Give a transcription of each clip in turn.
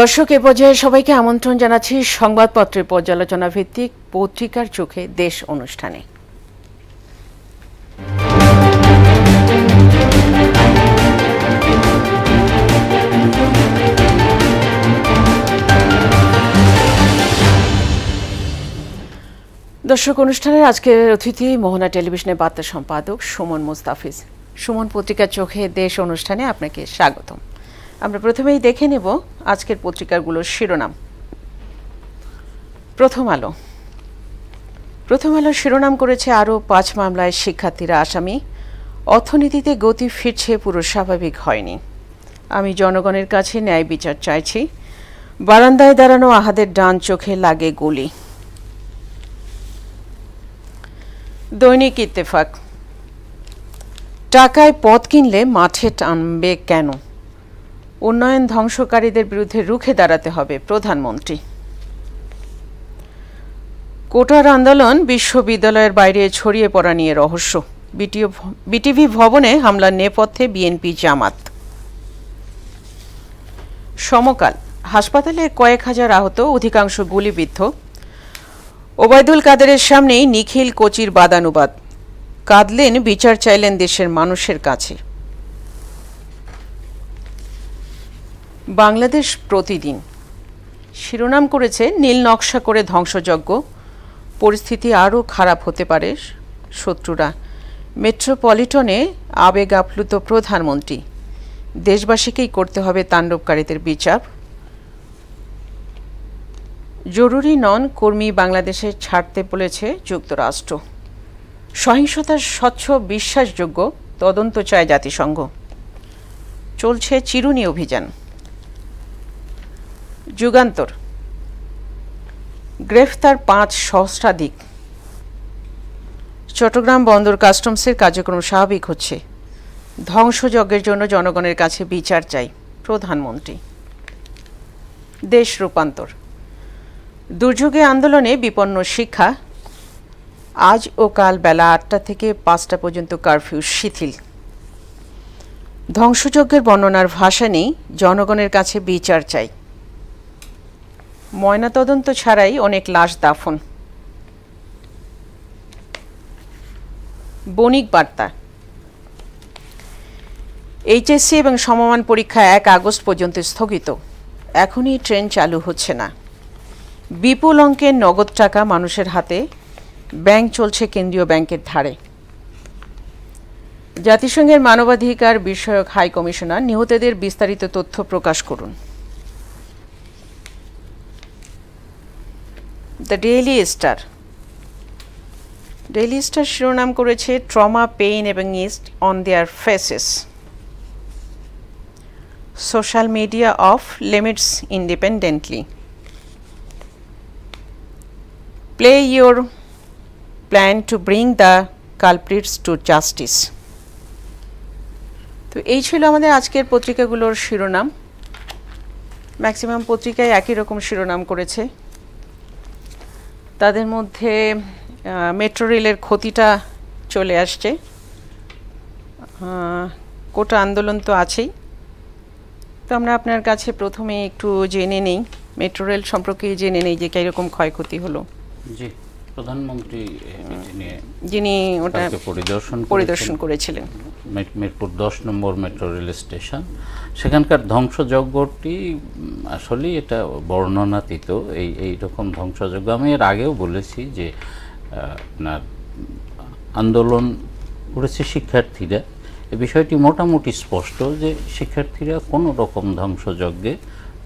দর্শক এ পর্যায়ে সবাইকে আমন্ত্রণ জানাচ্ছি সংবাদপত্রের পর্যালোচনা ভিত্তিক পত্রিকার চোখে দেশ অনুষ্ঠানে দর্শক অনুষ্ঠানের আজকের অতিথি মোহনা টেলিভিশনের বার্তা সম্পাদক সুমন মুস্তাফিজ সুমন পত্রিকার চোখে দেশ অনুষ্ঠানে আপনাকে স্বাগতম আমরা প্রথমেই দেখে নেব আজকের পত্রিকাগুলোর শিরোনাম প্রথম আলো প্রথম আলো শিরোনাম করেছে আরও পাঁচ মামলায় শিক্ষার্থীরা আসামি অর্থনীতিতে গতি ফিরছে পুরো স্বাভাবিক হয়নি আমি জনগণের কাছে ন্যায় বিচার চাইছি বারান্দায় দাঁড়ানো আহাদের ডান চোখে লাগে গুলি দৈনিক ইত্তেফাক টাকায় পথ কিনলে মাঠে টানবে কেন উন্নয়ন ধ্বংসকারীদের বিরুদ্ধে রুখে দাঁড়াতে হবে প্রধানমন্ত্রী কোটার আন্দোলন বিশ্ববিদ্যালয়ের বাইরে ছড়িয়ে পড়া নিয়ে রহস্য বিটিভি ভবনে হামলার নেপথ্যে বিএনপি জামাত সমকাল হাসপাতালে কয়েক হাজার আহত অধিকাংশ গুলিবিদ্ধ ওবায়দুল কাদেরের সামনেই নিখিল কোচির বাদানুবাদ কাঁদলেন বিচার চাইলেন দেশের মানুষের কাছে বাংলাদেশ প্রতিদিন শিরোনাম করেছে নীল নকশা করে ধ্বংসযজ্ঞ পরিস্থিতি আরও খারাপ হতে পারে শত্রুরা মেট্রোপলিটনে আবেগ আপ্লুত প্রধানমন্ত্রী দেশবাসীকেই করতে হবে তাণ্ডবকারীদের বিচার জরুরি নন কর্মী বাংলাদেশে ছাড়তে বলেছে যুক্তরাষ্ট্র সহিংসতার স্বচ্ছ বিশ্বাসযোগ্য তদন্ত চায় জাতিসংঘ চলছে চিরুনি অভিযান যুগান্তর গ্রেফতার পাঁচ সহস্রাধিক চট্টগ্রাম বন্দর কাস্টমসের কার্যক্রম স্বাভাবিক হচ্ছে ধ্বংসযজ্ঞের জন্য জনগণের কাছে বিচার চাই প্রধানমন্ত্রী দেশ রূপান্তর দুর্যোগে আন্দোলনে বিপন্ন শিক্ষা আজ ও কাল বেলা আটটা থেকে পাঁচটা পর্যন্ত কারফিউ শিথিল ধ্বংসযজ্ঞের বর্ণনার ভাষা নেই জনগণের কাছে বিচার চাই ময়নাতদন্ত ছাড়াই অনেক লাশ দাফন বণিক বার্তা এইচএসসি এবং সমমান পরীক্ষা এক আগস্ট পর্যন্ত স্থগিত এখনই ট্রেন চালু হচ্ছে না বিপুল অঙ্কের নগদ টাকা মানুষের হাতে ব্যাংক চলছে কেন্দ্রীয় ব্যাংকের ধারে জাতিসংঘের মানবাধিকার বিষয়ক হাই কমিশনার নিহতদের বিস্তারিত তথ্য প্রকাশ করুন the Daily Star Daily Star শিরোনাম করেছে ট্রমা পেইন এবং east on their faces social media of limits independently play your plan to bring the culprits to justice তো এই ছিল আমাদের আজকের পত্রিকাগুলোর শিরোনাম ম্যাক্সিমাম পত্রিকায় একই রকম শিরোনাম করেছে তাদের মধ্যে মেট্রো রেলের ক্ষতিটা চলে আসছে কোটা আন্দোলন তো আছেই তো আমরা আপনার কাছে প্রথমে একটু জেনে নেই মেট্রো রেল সম্পর্কে জেনে নেই যে কীরকম ক্ষয়ক্ষতি হলো জি প্রধানমন্ত্রী যিনি ওটা পরিদর্শন পরিদর্শন করেছিলেন মিরপুর দশ নম্বর মেট্রো রেল স্টেশন সেখানকার ধ্বংসযজ্ঞটি আসলে এটা বর্ণনাতীত এই এই রকম ধ্বংসযজ্ঞ আমি এর আগেও বলেছি যে আপনার আন্দোলন করেছে শিক্ষার্থীরা এ বিষয়টি মোটামুটি স্পষ্ট যে শিক্ষার্থীরা কোনো রকম ধ্বংসযজ্ঞে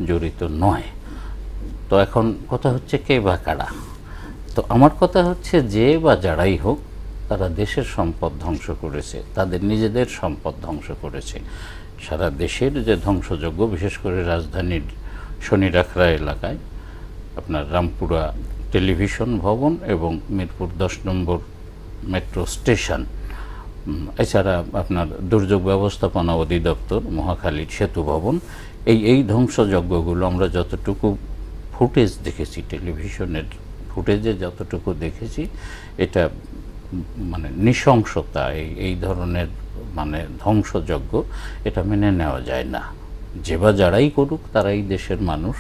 জড়িত নয় তো এখন কথা হচ্ছে কে বা কারা তো আমার কথা হচ্ছে যে বা যারাই হোক তারা দেশের সম্পদ ধ্বংস করেছে তাদের নিজেদের সম্পদ ধ্বংস করেছে সারা দেশের যে ধ্বংসযজ্ঞ বিশেষ করে রাজধানীর শনিরাখড়া এলাকায় আপনার রামপুরা টেলিভিশন ভবন এবং মিরপুর দশ নম্বর মেট্রো স্টেশন এছাড়া আপনার দুর্যোগ ব্যবস্থাপনা অধিদপ্তর মহাখালীর সেতু ভবন এই এই ধ্বংসযজ্ঞগুলো আমরা যতটুকু ফুটেজ দেখেছি টেলিভিশনের ফুটেজে যতটুকু দেখেছি এটা মানে নৃশংসতা এই এই ধরনের মানে ধ্বংসযজ্ঞ এটা মেনে নেওয়া যায় না যে বা যারাই করুক তারাই দেশের মানুষ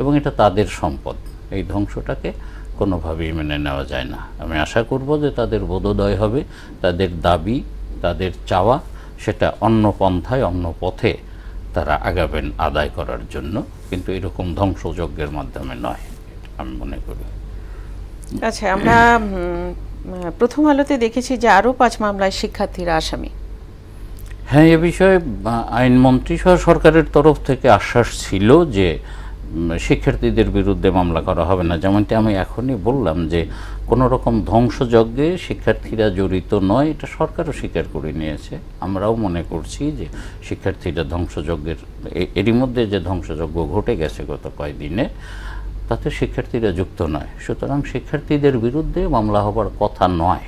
এবং এটা তাদের সম্পদ এই ধ্বংসটাকে কোনোভাবেই মেনে নেওয়া যায় না আমি আশা করব যে তাদের বোধোদয় হবে তাদের দাবি তাদের চাওয়া সেটা অন্য পন্থায় অন্য পথে তারা আগাবেন আদায় করার জন্য কিন্তু এরকম ধ্বংসযজ্ঞের মাধ্যমে নয় আমি মনে করি আচ্ছা আমরা প্রথম আলোতে দেখেছি যে আরও পাঁচ মামলায় শিক্ষার্থীরা আসামি হ্যাঁ এ বিষয়ে আইনমন্ত্রী সহ সরকারের তরফ থেকে আশ্বাস ছিল যে শিক্ষার্থীদের বিরুদ্ধে মামলা করা হবে না যেমনটি আমি এখনই বললাম যে কোনো রকম ধ্বংসযজ্ঞে শিক্ষার্থীরা জড়িত নয় এটা সরকারও স্বীকার করে নিয়েছে আমরাও মনে করছি যে শিক্ষার্থীরা ধ্বংসযজ্ঞের এরই মধ্যে যে ধ্বংসযজ্ঞ ঘটে গেছে গত কয়েকদিনে তাতে শিক্ষার্থীরা যুক্ত নয় সুতরাং শিক্ষার্থীদের বিরুদ্ধে মামলা হবার কথা নয়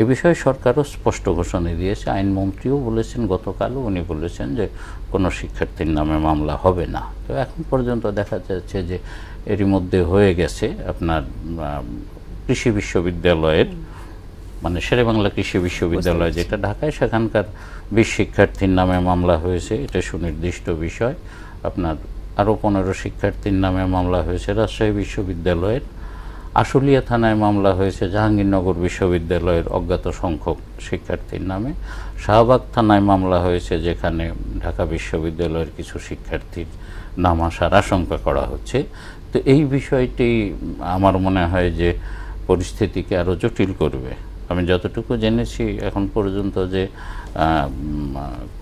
এ বিষয়ে সরকারও স্পষ্ট ঘোষণা দিয়েছে আইনমন্ত্রীও বলেছেন গতকালও উনি বলেছেন যে কোনো শিক্ষার্থীর নামে মামলা হবে না তো এখন পর্যন্ত দেখা যাচ্ছে যে এরই মধ্যে হয়ে গেছে আপনার কৃষি বিশ্ববিদ্যালয়ের মানে শেরেবাংলা কৃষি বিশ্ববিদ্যালয় যেটা ঢাকায় সেখানকার বিশ শিক্ষার্থীর নামে মামলা হয়েছে এটা সুনির্দিষ্ট বিষয় আপনার আরও পনেরো শিক্ষার্থীর নামে মামলা হয়েছে রাজশাহী বিশ্ববিদ্যালয়ের আশুলিয়া থানায় মামলা হয়েছে জাহাঙ্গীরনগর বিশ্ববিদ্যালয়ের অজ্ঞাত সংখ্যক শিক্ষার্থীর নামে শাহবাগ থানায় মামলা হয়েছে যেখানে ঢাকা বিশ্ববিদ্যালয়ের কিছু শিক্ষার্থীর নাম আসার আশঙ্কা করা হচ্ছে তো এই বিষয়টি আমার মনে হয় যে পরিস্থিতিকে আরও জটিল করবে আমি যতটুকু জেনেছি এখন পর্যন্ত যে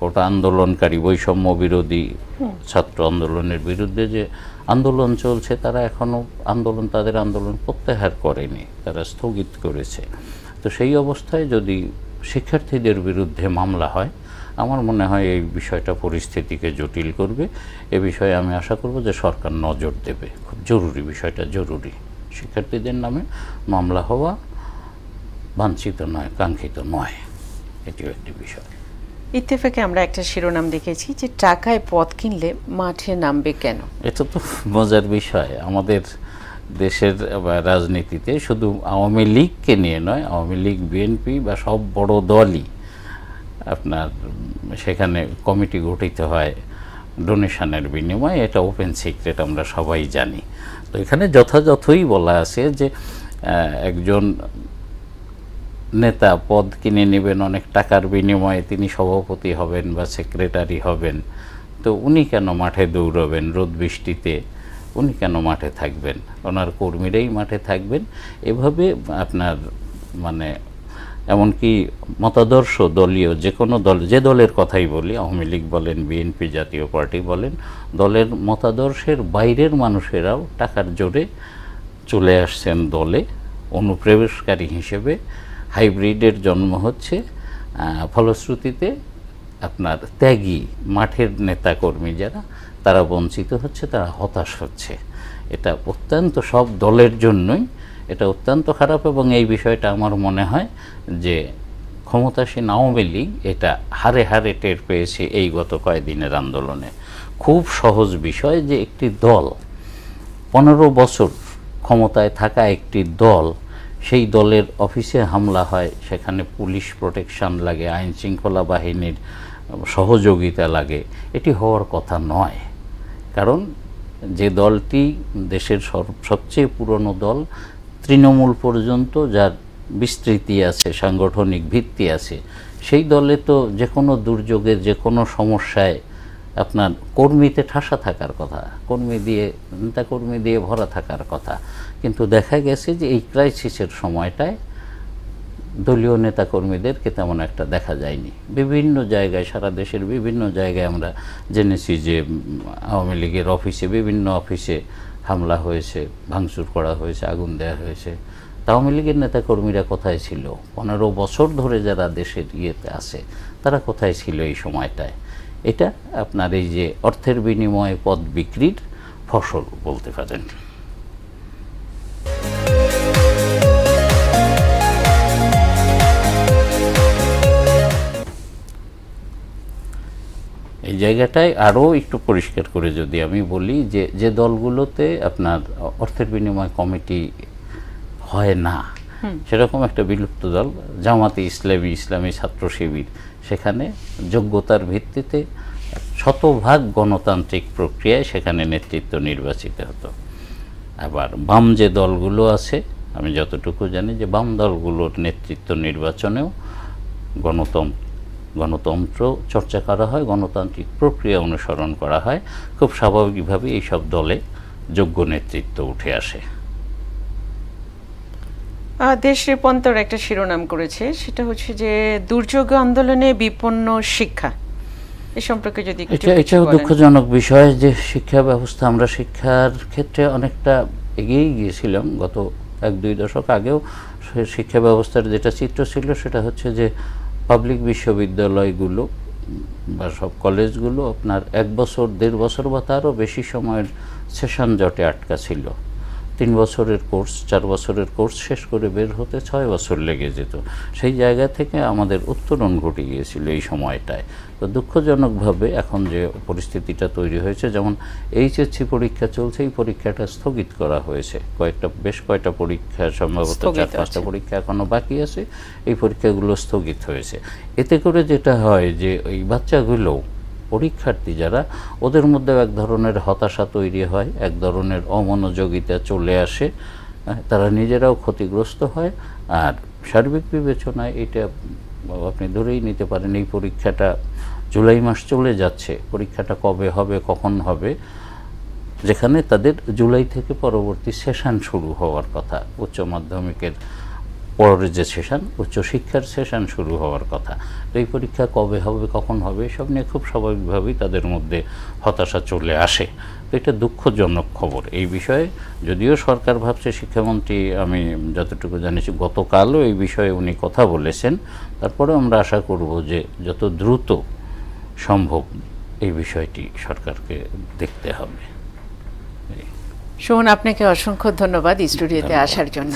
কোটা আন্দোলনকারী বৈষম্য বিরোধী ছাত্র আন্দোলনের বিরুদ্ধে যে আন্দোলন চলছে তারা এখনও আন্দোলন তাদের আন্দোলন প্রত্যাহার করেনি তারা স্থগিত করেছে তো সেই অবস্থায় যদি শিক্ষার্থীদের বিরুদ্ধে মামলা হয় আমার মনে হয় এই বিষয়টা পরিস্থিতিকে জটিল করবে এ বিষয়ে আমি আশা করব যে সরকার নজর দেবে খুব জরুরি বিষয়টা জরুরি শিক্ষার্থীদের নামে মামলা হওয়া বাঞ্ছিত নয় কাঙ্ক্ষিত নয় এটিও একটি বিষয় ইত্তেফাকে আমরা একটা শিরোনাম দেখেছি যে টাকায় পথ কিনলে মাঠে নামবে কেন এটা তো মজার বিষয় আমাদের দেশের রাজনীতিতে শুধু আওয়ামী লীগকে নিয়ে নয় আওয়ামী লীগ বিএনপি বা সব বড় দলই আপনার সেখানে কমিটি গঠিত হয় ডোনেশনের বিনিময়ে এটা ওপেন সিক্রেট আমরা সবাই জানি তো এখানে যথাযথই বলা আছে যে একজন নেতা পদ কিনে নেবেন অনেক টাকার বিনিময়ে তিনি সভাপতি হবেন বা সেক্রেটারি হবেন তো উনি কেন মাঠে দৌড়বেন রোদ বৃষ্টিতে উনি কেন মাঠে থাকবেন ওনার কর্মীরাই মাঠে থাকবেন এভাবে আপনার মানে এমনকি মতাদর্শ দলীয় যে কোনো দল যে দলের কথাই বলি আওয়ামী লীগ বলেন বিএনপি জাতীয় পার্টি বলেন দলের মতাদর্শের বাইরের মানুষেরাও টাকার জোরে চলে আসছেন দলে অনুপ্রবেশকারী হিসেবে হাইব্রিডের জন্ম হচ্ছে ফলশ্রুতিতে আপনার ত্যাগী মাঠের নেতাকর্মী যারা তারা বঞ্চিত হচ্ছে তারা হতাশ হচ্ছে এটা অত্যন্ত সব দলের জন্যই এটা অত্যন্ত খারাপ এবং এই বিষয়টা আমার মনে হয় যে ক্ষমতাসীন আওয়ামী লীগ এটা হারে হারে টের পেয়েছে এই গত কয়েকদিনের আন্দোলনে খুব সহজ বিষয় যে একটি দল পনেরো বছর ক্ষমতায় থাকা একটি দল সেই দলের অফিসে হামলা হয় সেখানে পুলিশ প্রোটেকশন লাগে আইন শৃঙ্খলা বাহিনীর সহযোগিতা লাগে এটি হওয়ার কথা নয় কারণ যে দলটি দেশের সবচেয়ে পুরনো দল তৃণমূল পর্যন্ত যার বিস্তৃতি আছে সাংগঠনিক ভিত্তি আছে সেই দলে তো যে কোনো দুর্যোগে যে কোনো সমস্যায় আপনার কর্মীতে ঠাসা থাকার কথা কর্মী দিয়ে নেতাকর্মী দিয়ে ভরা থাকার কথা কিন্তু দেখা গেছে যে এই ক্রাইসিসের সময়টায় দলীয় নেতাকর্মীদেরকে তেমন একটা দেখা যায়নি বিভিন্ন জায়গায় সারা দেশের বিভিন্ন জায়গায় আমরা জেনেছি যে আওয়ামী লীগের অফিসে বিভিন্ন অফিসে হামলা হয়েছে ভাঙচুর করা হয়েছে আগুন দেওয়া হয়েছে আওয়ামী লীগের নেতাকর্মীরা কোথায় ছিল পনেরো বছর ধরে যারা দেশের ইয়েতে আছে তারা কোথায় ছিল এই সময়টায় এটা আপনার এই যে অর্থের বিনিময়ে পদ বিক্রির ফসল বলতে পারেন এই জায়গাটায় আরও একটু পরিষ্কার করে যদি আমি বলি যে যে দলগুলোতে আপনার অর্থের বিনিময় কমিটি হয় না সেরকম একটা বিলুপ্ত দল জামাতে ইসলামী ইসলামী ছাত্র শিবির সেখানে যোগ্যতার ভিত্তিতে শতভাগ গণতান্ত্রিক প্রক্রিয়ায় সেখানে নেতৃত্ব নির্বাচিত হতো আবার বাম যে দলগুলো আছে আমি যতটুকু জানি যে বাম দলগুলোর নেতৃত্ব নির্বাচনেও গণতন্ত্র গণতন্ত্র চর্চা করা হয় গণতান্ত্রিক প্রক্রিয়া অনুসরণ করা হয় খুব স্বাভাবিকভাবে এইসব দলে যোগ্য নেতৃত্ব উঠে আসে দেশ রূপান্তর একটা শিরোনাম করেছে সেটা হচ্ছে যে দুর্যোগ আন্দোলনে বিপন্ন শিক্ষা এ সম্পর্কে যদি এটা এটাও দুঃখজনক বিষয় যে শিক্ষা ব্যবস্থা আমরা শিক্ষার ক্ষেত্রে অনেকটা এগিয়ে গিয়েছিলাম গত এক দুই দশক আগেও শিক্ষা ব্যবস্থার যেটা চিত্র ছিল সেটা হচ্ছে যে পাবলিক বিশ্ববিদ্যালয়গুলো বা সব কলেজগুলো আপনার এক বছর দেড় বছর বা তারও বেশি সময়ের সেশন জটে আটকা ছিল তিন বছরের কোর্স চার বছরের কোর্স শেষ করে বের হতে ছয় বছর লেগে যেত সেই জায়গা থেকে আমাদের উত্তরণ ঘটে গিয়েছিল এই সময়টায় তো দুঃখজনকভাবে এখন যে পরিস্থিতিটা তৈরি হয়েছে যেমন এইচএসসি পরীক্ষা চলছে এই পরীক্ষাটা স্থগিত করা হয়েছে কয়েকটা বেশ কয়েকটা পরীক্ষা সম্ভবত চার পাঁচটা পরীক্ষা এখনও বাকি আছে এই পরীক্ষাগুলো স্থগিত হয়েছে এতে করে যেটা হয় যে ওই বাচ্চাগুলোও পরীক্ষার্থী যারা ওদের মধ্যেও এক ধরনের হতাশা তৈরি হয় এক ধরনের অমনোযোগিতা চলে আসে তারা নিজেরাও ক্ষতিগ্রস্ত হয় আর সার্বিক বিবেচনায় এটা আপনি ধরেই নিতে পারেন এই পরীক্ষাটা জুলাই মাস চলে যাচ্ছে পরীক্ষাটা কবে হবে কখন হবে যেখানে তাদের জুলাই থেকে পরবর্তী সেশন শুরু হওয়ার কথা উচ্চ মাধ্যমিকের পরের যে সেশন উচ্চশিক্ষার সেশন শুরু হওয়ার কথা এই পরীক্ষা কবে হবে কখন হবে এসব নিয়ে খুব স্বাভাবিকভাবেই তাদের মধ্যে হতাশা চলে আসে তো এটা দুঃখজনক খবর এই বিষয়ে যদিও সরকার ভাবছে শিক্ষামন্ত্রী আমি যতটুকু জানিয়েছি গতকালও এই বিষয়ে উনি কথা বলেছেন তারপরে আমরা আশা করব যে যত দ্রুত সম্ভব এই বিষয়টি সরকারকে দেখতে হবে সোহন আপনাকে অসংখ্য ধন্যবাদ স্টুডিওতে আসার জন্য